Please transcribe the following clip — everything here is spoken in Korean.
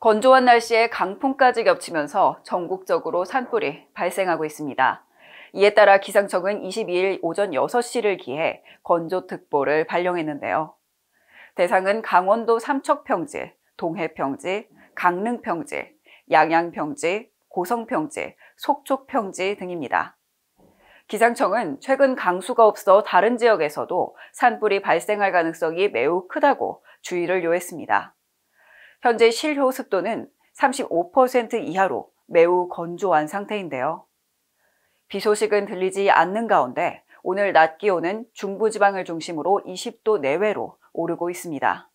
건조한 날씨에 강풍까지 겹치면서 전국적으로 산불이 발생하고 있습니다. 이에 따라 기상청은 22일 오전 6시를 기해 건조특보를 발령했는데요. 대상은 강원도 삼척평지, 동해평지, 강릉평지, 양양평지, 고성평지, 속초평지 등입니다. 기상청은 최근 강수가 없어 다른 지역에서도 산불이 발생할 가능성이 매우 크다고 주의를 요했습니다. 현재 실효습도는 35% 이하로 매우 건조한 상태인데요. 비 소식은 들리지 않는 가운데 오늘 낮 기온은 중부지방을 중심으로 20도 내외로 오르고 있습니다.